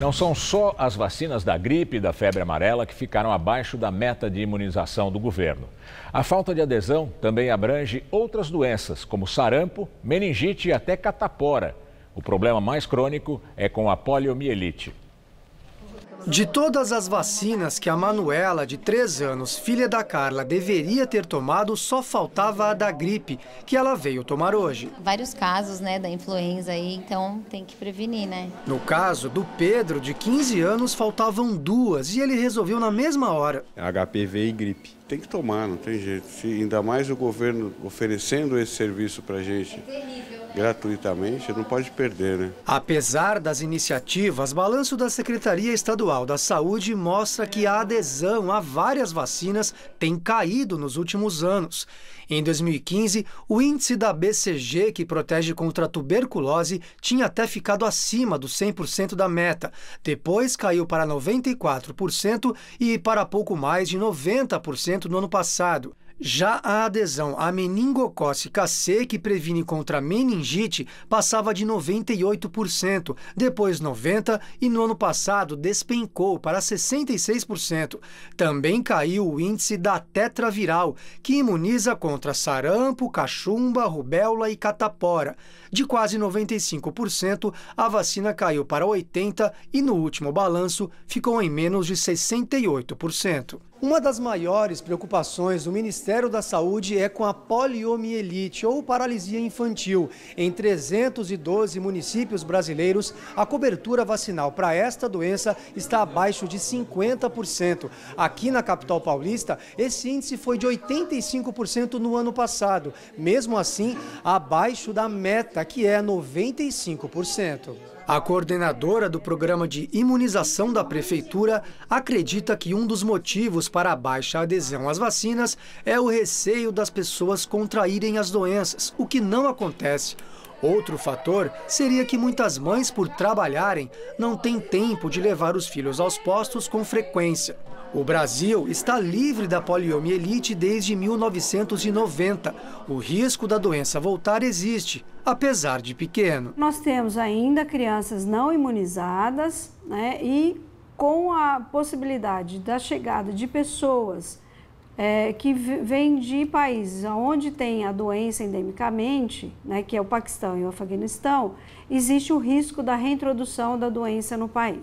Não são só as vacinas da gripe e da febre amarela que ficaram abaixo da meta de imunização do governo. A falta de adesão também abrange outras doenças, como sarampo, meningite e até catapora. O problema mais crônico é com a poliomielite. De todas as vacinas que a Manuela, de 3 anos, filha da Carla, deveria ter tomado, só faltava a da gripe, que ela veio tomar hoje. Vários casos, né, da influenza aí, então tem que prevenir, né? No caso do Pedro, de 15 anos, faltavam duas e ele resolveu na mesma hora. HPV e gripe. Tem que tomar, não tem jeito. Ainda mais o governo oferecendo esse serviço pra gente. É terrível gratuitamente, não pode perder, né? Apesar das iniciativas, balanço da Secretaria Estadual da Saúde mostra que a adesão a várias vacinas tem caído nos últimos anos. Em 2015, o índice da BCG, que protege contra a tuberculose, tinha até ficado acima do 100% da meta. Depois caiu para 94% e para pouco mais de 90% no ano passado. Já a adesão à meningocócica C, que previne contra meningite, passava de 98%, depois 90% e no ano passado despencou para 66%. Também caiu o índice da tetraviral, que imuniza contra sarampo, cachumba, rubéola e catapora. De quase 95%, a vacina caiu para 80% e no último balanço ficou em menos de 68%. Uma das maiores preocupações do Ministério da Saúde é com a poliomielite ou paralisia infantil. Em 312 municípios brasileiros, a cobertura vacinal para esta doença está abaixo de 50%. Aqui na capital paulista, esse índice foi de 85% no ano passado, mesmo assim, abaixo da meta, que é 95%. A coordenadora do programa de imunização da prefeitura acredita que um dos motivos para a baixa adesão às vacinas é o receio das pessoas contraírem as doenças, o que não acontece. Outro fator seria que muitas mães, por trabalharem, não têm tempo de levar os filhos aos postos com frequência. O Brasil está livre da poliomielite desde 1990. O risco da doença voltar existe, apesar de pequeno. Nós temos ainda crianças não imunizadas né, e com a possibilidade da chegada de pessoas é, que vem de países onde tem a doença endemicamente, né, que é o Paquistão e o Afeganistão, existe o risco da reintrodução da doença no país.